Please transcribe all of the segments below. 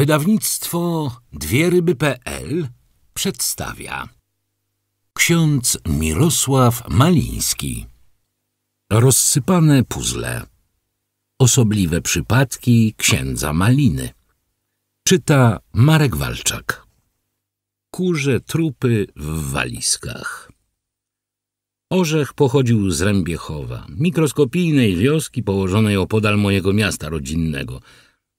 Wydawnictwo dwieryby.pl przedstawia Ksiądz Mirosław Maliński Rozsypane puzzle Osobliwe przypadki księdza Maliny Czyta Marek Walczak Kurze trupy w walizkach Orzech pochodził z Rębiechowa, mikroskopijnej wioski położonej opodal mojego miasta rodzinnego –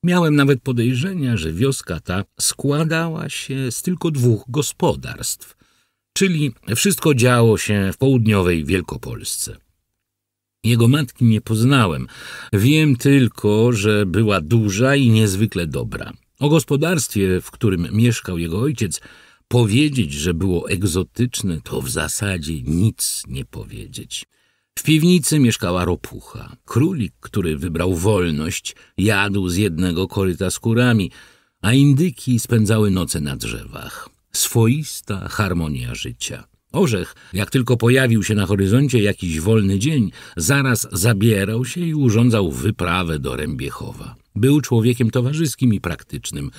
Miałem nawet podejrzenia, że wioska ta składała się z tylko dwóch gospodarstw, czyli wszystko działo się w południowej Wielkopolsce. Jego matki nie poznałem. Wiem tylko, że była duża i niezwykle dobra. O gospodarstwie, w którym mieszkał jego ojciec, powiedzieć, że było egzotyczne, to w zasadzie nic nie powiedzieć. W piwnicy mieszkała ropucha. Królik, który wybrał wolność, jadł z jednego koryta z kurami, a indyki spędzały noce na drzewach. Swoista harmonia życia. Orzech, jak tylko pojawił się na horyzoncie jakiś wolny dzień, zaraz zabierał się i urządzał wyprawę do Rębiechowa. Był człowiekiem towarzyskim i praktycznym,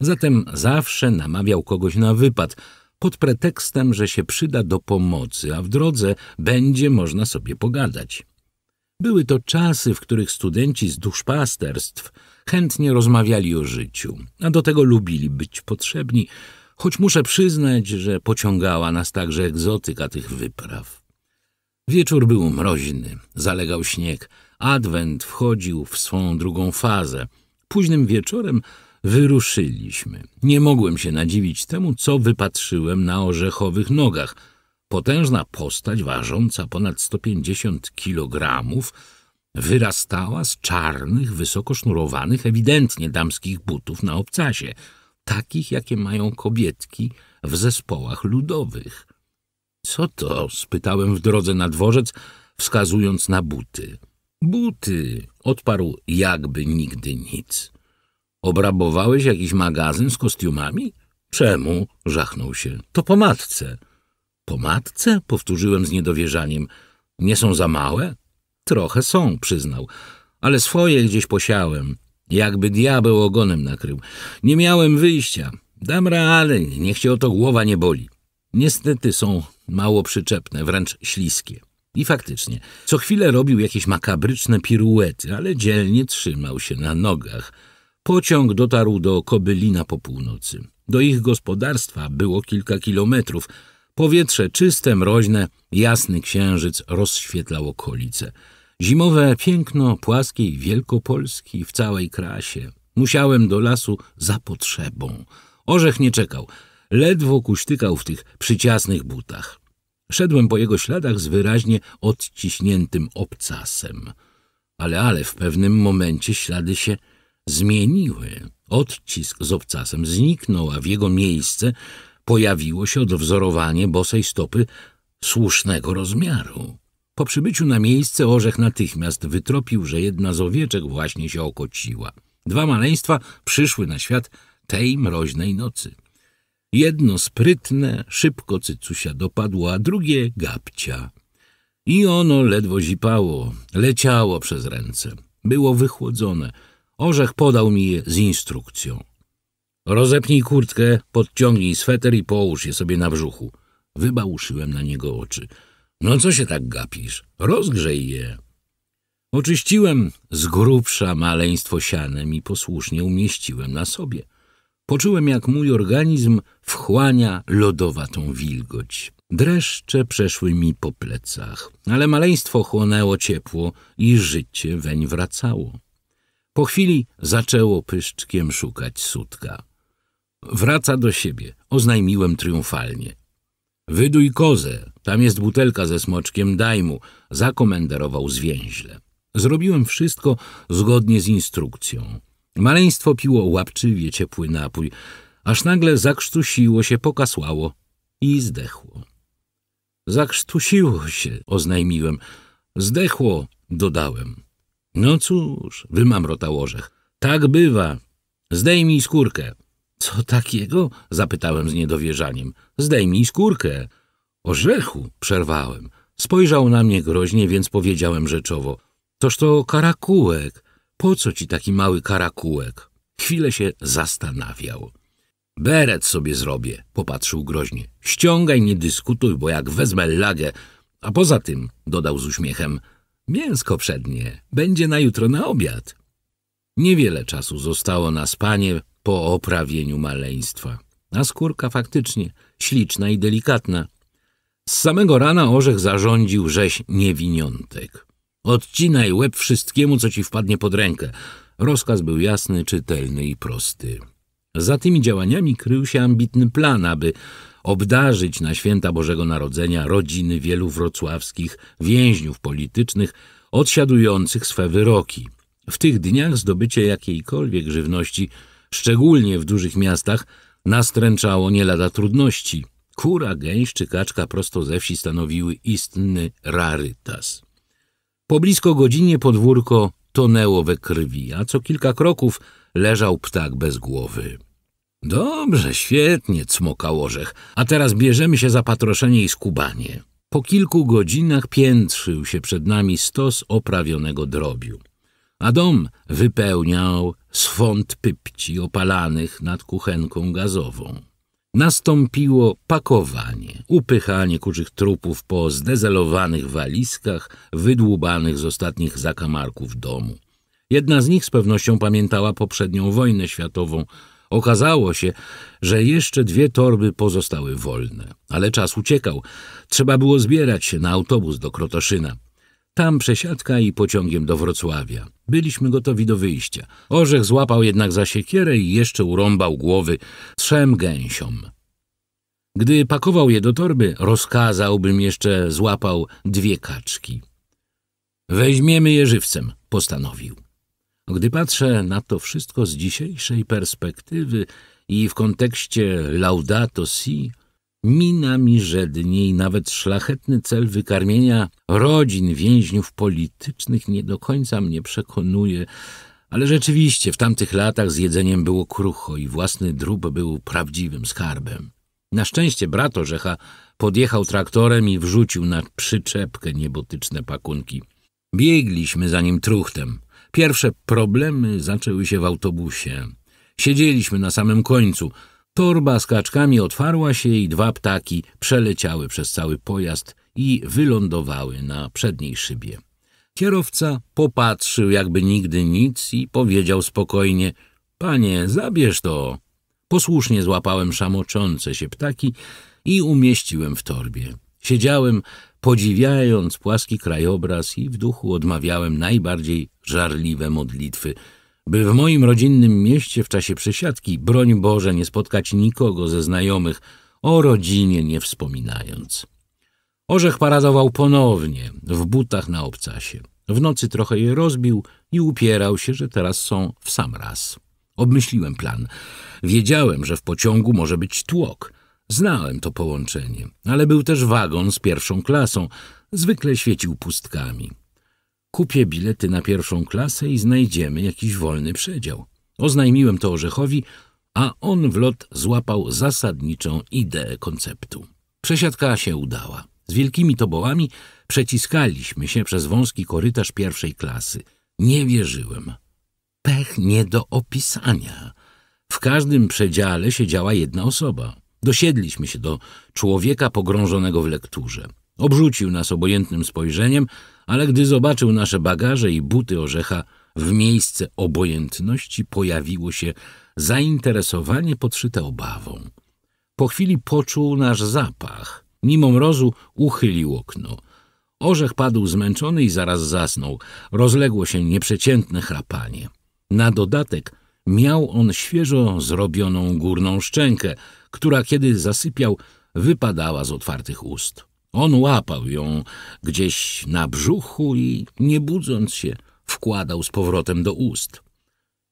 zatem zawsze namawiał kogoś na wypad – pod pretekstem, że się przyda do pomocy, a w drodze będzie można sobie pogadać. Były to czasy, w których studenci z duszpasterstw chętnie rozmawiali o życiu, a do tego lubili być potrzebni, choć muszę przyznać, że pociągała nas także egzotyka tych wypraw. Wieczór był mroźny, zalegał śnieg, adwent wchodził w swą drugą fazę. Późnym wieczorem wyruszyliśmy. Nie mogłem się nadziwić temu, co wypatrzyłem na orzechowych nogach. Potężna postać, ważąca ponad 150 kilogramów, wyrastała z czarnych, sznurowanych, ewidentnie damskich butów na obcasie, takich, jakie mają kobietki w zespołach ludowych. — Co to? — spytałem w drodze na dworzec, wskazując na buty. — Buty! — odparł jakby nigdy nic. Obrabowałeś jakiś magazyn z kostiumami? Czemu? żachnął się. To po matce. Po matce? powtórzyłem z niedowierzaniem. Nie są za małe? Trochę są, przyznał, ale swoje gdzieś posiałem. Jakby diabeł ogonem nakrył. Nie miałem wyjścia. Dam ale niech cię o to głowa nie boli. Niestety są mało przyczepne, wręcz śliskie. I faktycznie, co chwilę robił jakieś makabryczne piruety, ale dzielnie trzymał się na nogach. Pociąg dotarł do Kobylina po północy. Do ich gospodarstwa było kilka kilometrów. Powietrze czyste, mroźne, jasny księżyc rozświetlał okolice. Zimowe piękno płaskiej Wielkopolski w całej krasie. Musiałem do lasu za potrzebą. Orzech nie czekał. Ledwo kuśtykał w tych przyciasnych butach. Szedłem po jego śladach z wyraźnie odciśniętym obcasem. Ale, ale, w pewnym momencie ślady się zmieniły. Odcisk z obcasem zniknął, a w jego miejsce pojawiło się odwzorowanie bosej stopy słusznego rozmiaru. Po przybyciu na miejsce orzech natychmiast wytropił, że jedna z owieczek właśnie się okociła. Dwa maleństwa przyszły na świat tej mroźnej nocy. Jedno sprytne, szybko cycusia dopadło, a drugie gabcia. I ono ledwo zipało, leciało przez ręce. Było wychłodzone, Orzech podał mi je z instrukcją. Rozepnij kurtkę, podciągnij sweter i połóż je sobie na brzuchu. Wybałuszyłem na niego oczy. No co się tak gapisz? Rozgrzej je. Oczyściłem z grubsza maleństwo sianem i posłusznie umieściłem na sobie. Poczułem, jak mój organizm wchłania lodowatą wilgoć. Dreszcze przeszły mi po plecach, ale maleństwo chłonęło ciepło i życie weń wracało. Po chwili zaczęło pyszczkiem szukać sutka. Wraca do siebie, oznajmiłem triumfalnie. Wyduj kozę, tam jest butelka ze smoczkiem, daj mu, zakomenderował zwięźle. Zrobiłem wszystko zgodnie z instrukcją. Maleństwo piło łapczywie ciepły napój, aż nagle zakrztusiło się, pokasłało i zdechło. Zakrztusiło się, oznajmiłem. Zdechło, dodałem. No cóż, wymamrotał orzech. Tak bywa. Zdejmij skórkę. Co takiego? zapytałem z niedowierzaniem. Zdejmij skórkę. Orzechu, przerwałem. Spojrzał na mnie groźnie, więc powiedziałem rzeczowo. Toż to karakułek. Po co ci taki mały karakułek? Chwilę się zastanawiał. Beret sobie zrobię, popatrzył groźnie. Ściągaj, nie dyskutuj, bo jak wezmę lagę. A poza tym, dodał z uśmiechem, Mięsko przednie. Będzie na jutro na obiad. Niewiele czasu zostało na spanie po oprawieniu maleństwa. A skórka faktycznie śliczna i delikatna. Z samego rana orzech zarządził rzeź niewiniątek. Odcinaj łeb wszystkiemu, co ci wpadnie pod rękę. Rozkaz był jasny, czytelny i prosty. Za tymi działaniami krył się ambitny plan, aby obdarzyć na święta Bożego Narodzenia rodziny wielu wrocławskich więźniów politycznych odsiadujących swe wyroki. W tych dniach zdobycie jakiejkolwiek żywności, szczególnie w dużych miastach, nastręczało nie lada trudności. Kura, gęś czy kaczka prosto ze wsi stanowiły istny rarytas. Po blisko godzinie podwórko tonęło we krwi, a co kilka kroków – leżał ptak bez głowy. Dobrze, świetnie, cmokał orzech, a teraz bierzemy się za patroszenie i skubanie. Po kilku godzinach piętrzył się przed nami stos oprawionego drobiu, a dom wypełniał swąd pypci opalanych nad kuchenką gazową. Nastąpiło pakowanie, upychanie kurzych trupów po zdezelowanych walizkach wydłubanych z ostatnich zakamarków domu. Jedna z nich z pewnością pamiętała poprzednią wojnę światową. Okazało się, że jeszcze dwie torby pozostały wolne, ale czas uciekał. Trzeba było zbierać się na autobus do Krotoszyna. Tam przesiadka i pociągiem do Wrocławia. Byliśmy gotowi do wyjścia. Orzech złapał jednak za siekierę i jeszcze urąbał głowy trzem gęsiom. Gdy pakował je do torby, rozkazałbym jeszcze złapał dwie kaczki. Weźmiemy je żywcem, postanowił. Gdy patrzę na to wszystko z dzisiejszej perspektywy i w kontekście Laudato Si, mina mi rzedniej nawet szlachetny cel wykarmienia rodzin więźniów politycznych nie do końca mnie przekonuje, ale rzeczywiście w tamtych latach z jedzeniem było krucho i własny drób był prawdziwym skarbem. Na szczęście brat Orzecha podjechał traktorem i wrzucił na przyczepkę niebotyczne pakunki. Biegliśmy za nim truchtem. Pierwsze problemy zaczęły się w autobusie. Siedzieliśmy na samym końcu. Torba z kaczkami otwarła się i dwa ptaki przeleciały przez cały pojazd i wylądowały na przedniej szybie. Kierowca popatrzył jakby nigdy nic i powiedział spokojnie – Panie, zabierz to. Posłusznie złapałem szamoczące się ptaki i umieściłem w torbie. Siedziałem podziwiając płaski krajobraz i w duchu odmawiałem najbardziej żarliwe modlitwy, by w moim rodzinnym mieście w czasie przesiadki, broń Boże, nie spotkać nikogo ze znajomych, o rodzinie nie wspominając. Orzech paradował ponownie, w butach na obcasie. W nocy trochę je rozbił i upierał się, że teraz są w sam raz. Obmyśliłem plan. Wiedziałem, że w pociągu może być tłok – Znałem to połączenie, ale był też wagon z pierwszą klasą. Zwykle świecił pustkami. Kupię bilety na pierwszą klasę i znajdziemy jakiś wolny przedział. Oznajmiłem to Orzechowi, a on w lot złapał zasadniczą ideę konceptu. Przesiadka się udała. Z wielkimi tobołami przeciskaliśmy się przez wąski korytarz pierwszej klasy. Nie wierzyłem. Pech nie do opisania. W każdym przedziale siedziała jedna osoba. Dosiedliśmy się do człowieka pogrążonego w lekturze. Obrzucił nas obojętnym spojrzeniem, ale gdy zobaczył nasze bagaże i buty orzecha, w miejsce obojętności pojawiło się zainteresowanie podszyte obawą. Po chwili poczuł nasz zapach. Mimo mrozu uchylił okno. Orzech padł zmęczony i zaraz zasnął. Rozległo się nieprzeciętne chrapanie. Na dodatek Miał on świeżo zrobioną górną szczękę, która kiedy zasypiał, wypadała z otwartych ust. On łapał ją gdzieś na brzuchu i, nie budząc się, wkładał z powrotem do ust.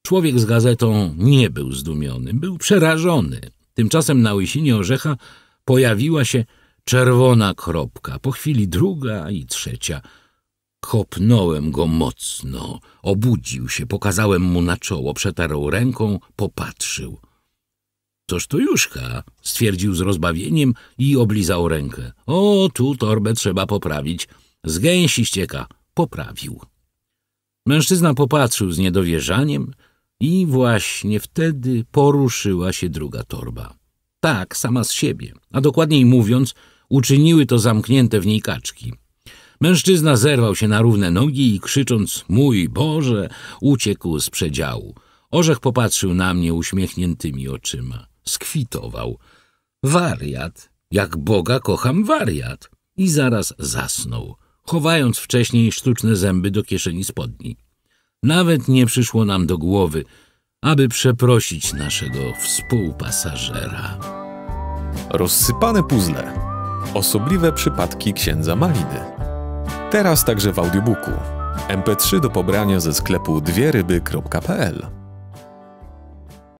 Człowiek z gazetą nie był zdumiony, był przerażony. Tymczasem na łysinie orzecha pojawiła się czerwona kropka, po chwili druga i trzecia – Kopnąłem go mocno, obudził się, pokazałem mu na czoło, przetarł ręką, popatrzył. Toż to Juszka, stwierdził z rozbawieniem i oblizał rękę. O, tu torbę trzeba poprawić, z gęsi ścieka. Poprawił. Mężczyzna popatrzył z niedowierzaniem i właśnie wtedy poruszyła się druga torba. Tak, sama z siebie, a dokładniej mówiąc, uczyniły to zamknięte w niej kaczki. Mężczyzna zerwał się na równe nogi i krzycząc mój Boże, uciekł z przedziału. Orzech popatrzył na mnie uśmiechniętymi oczyma. Skwitował. Wariat, jak Boga kocham wariat. I zaraz zasnął, chowając wcześniej sztuczne zęby do kieszeni spodni. Nawet nie przyszło nam do głowy, aby przeprosić naszego współpasażera. Rozsypane puzzle. Osobliwe przypadki księdza Malidy. Teraz także w audiobooku. MP3 do pobrania ze sklepu dwieryby.pl.